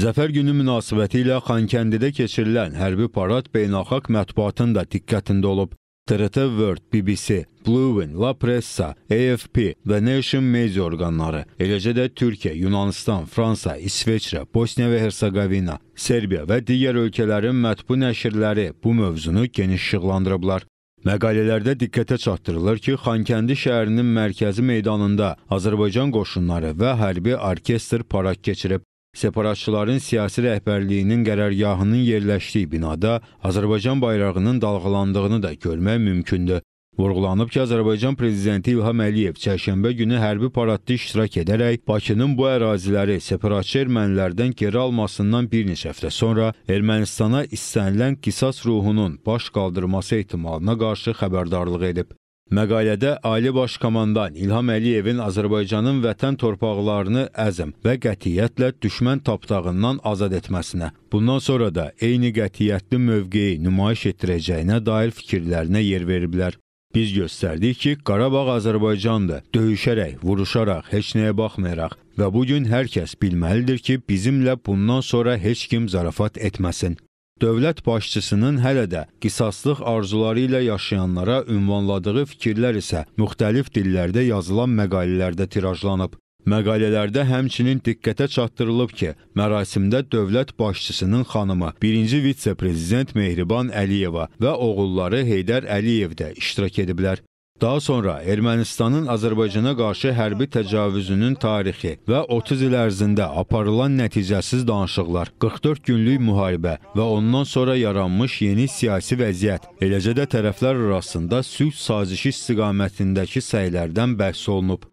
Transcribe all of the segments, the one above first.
Zəfər günü münasibəti ilə Xankəndidə keçirilən hərbi parad beynəlxalq mətbuatın da diqqətində olub. TRT World, BBC, Bluewin, La Pressa, AFP və Nation Media orqanları, eləcə də Türkiyə, Yunanıstan, Fransa, İsveçrə, Bosniya və Hersegovina, Serbiya və digər ölkələrin mətbu nəşirləri bu mövzunu geniş işıqlandırıblar. Məqalələrdə diqqətə çatdırılır ki, Xankəndi şəhərinin mərkəzi meydanında Azərbaycan qoşunları və hərbi orkestr parad keçirib. Separatçıların siyasi rəhbərliyinin qərargahının yerləşdiyi binada Azərbaycan bayrağının dalğalandığını da görmək mümkündür. Vurğulanıb ki, Azərbaycan prezidenti İlham Əliyev çərşənbə günü hərbi paradda iştirak edərək Bakının bu əraziləri separatçı ermənilərdən geri almasından bir neçə həftə sonra Ermənistana istənilən qisas ruhunun baş qaldırması ehtimalına qarşı xəbərdarlıq edib. Məqalədə Ali Baş Komandan İlham Əliyevin Azərbaycanın vətən torpaqlarını əzm və qətiyyətlə düşmən tapdağından azad etməsinə, bundan sonra da eyni qətiyyətli mövqeyi nümayiş etdirəcəyinə dair fikirlərinə yer veriblər. Biz göstərdik ki, Qarabağ Azərbaycandır, döyüşərək, vuruşaraq, heç nəyə baxmayaraq və bu gün hər kəs bilməlidir ki, bizimlə bundan sonra heç kim zarafat etməsin dövlət başçısının hələ də qisaslıq arzuları ilə yaşayanlara ünvanladığı fikirlər isə müxtəlif dillərdə yazılan məqalələrdə tirajlanıb. Məqalələrdə həmçinin diqqətə çatdırılıb ki, mərasimdə dövlət başçısının xanımı 1-ci vitse-prezident Mehriban Əliyeva və oğulları Heydər Əliyev də iştirak ediblər. Daha sonra Ermənistanın Azərbaycana qarşı hərbi təcavüzünün tarixi və 30 il ərzində aparılan nəticəsiz danışıqlar, 44 günlük müharibə və ondan sonra yaranmış yeni siyasi vəziyyət, eləcə də tərəflər arasında sülh sazişi istiqamətindəki səylərdən bəhs olunub.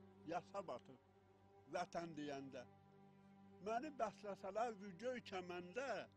Vətən deyəndə, məni bəhsləsələr video kəməndə,